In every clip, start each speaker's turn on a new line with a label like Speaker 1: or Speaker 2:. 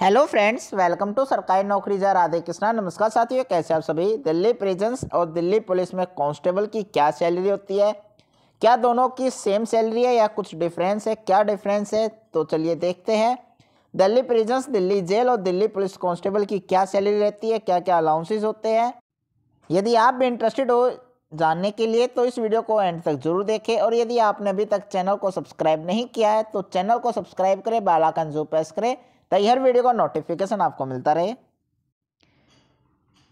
Speaker 1: hello friends welcome to सरकारी नौकरी जा राधे कृष्णा नमस्कार साथियों कैसे आप सभी दिल्ली प्रेजेंस और दिल्ली पुलिस में कांस्टेबल की क्या सैलरी होती है क्या दोनों की सेम सैलरी है या कुछ डिफरेंस है क्या डिफरेंस है तो चलिए देखते हैं दिल्ली प्रेजेंस दिल्ली जेल और दिल्ली पुलिस कॉन्स्टेबल की क्या सैलरी रहती है क्या क्या अलाउंसेज होते हैं यदि आप भी इंटरेस्टेड हो जानने के लिए तो इस वीडियो को एंड तक जरूर देखें और यदि आपने अभी तक चैनल को सब्सक्राइब नहीं किया है तो चैनल को सब्सक्राइब करें बालाकन जो प्रेस करें ताकि तो हर वीडियो का नोटिफिकेशन आपको मिलता रहे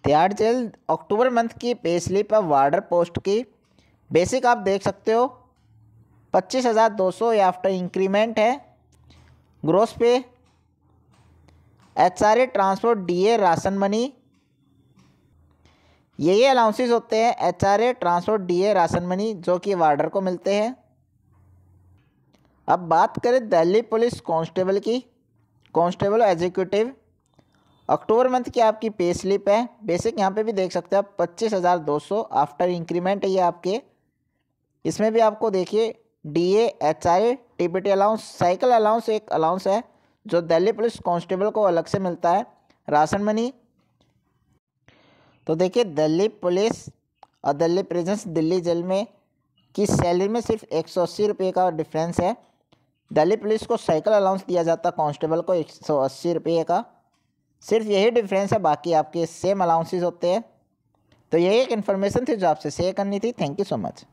Speaker 1: तैयार जेल अक्टूबर मंथ की पे स्लिप और वार्डर पोस्ट की बेसिक आप देख सकते हो पच्चीस हज़ार दो सौ या आफ्टर इंक्रीमेंट है gross pay H R A transport D A ration money यही अलाउंसेस होते हैं H R A transport D A ration money जो कि वार्डर को मिलते हैं अब बात करें दिल्ली पुलिस कांस्टेबल की कॉन्स्टेबल एग्जीक्यूटिव अक्टूबर मंथ की आपकी पे स्लिप है बेसिक यहाँ पे भी देख सकते हो आप पच्चीस हज़ार दो सौ आफ्टर इंक्रीमेंट है ये आपके इसमें भी आपको देखिए D H I T T allowance cycle allowance एक अलाउंस है जो दिल्ली पुलिस कांस्टेबल को अलग से मिलता है राशन मनी तो देखिए दिल्ली पुलिस और दिल्ली प्रेजेंस दिल्ली जेल में की सैलरी में सिर्फ एक सौ अस्सी रुपये का डिफरेंस है दिल्ली पुलिस को साइकिल अलाउंस दिया जाता कांस्टेबल को एक सौ अस्सी रुपये का सिर्फ यही डिफरेंस है बाकी आपके सेम अलाउंसेस होते हैं तो यही एक इन्फॉर्मेशन थी जो आपसे शेयर करनी थी थैंक यू सो मच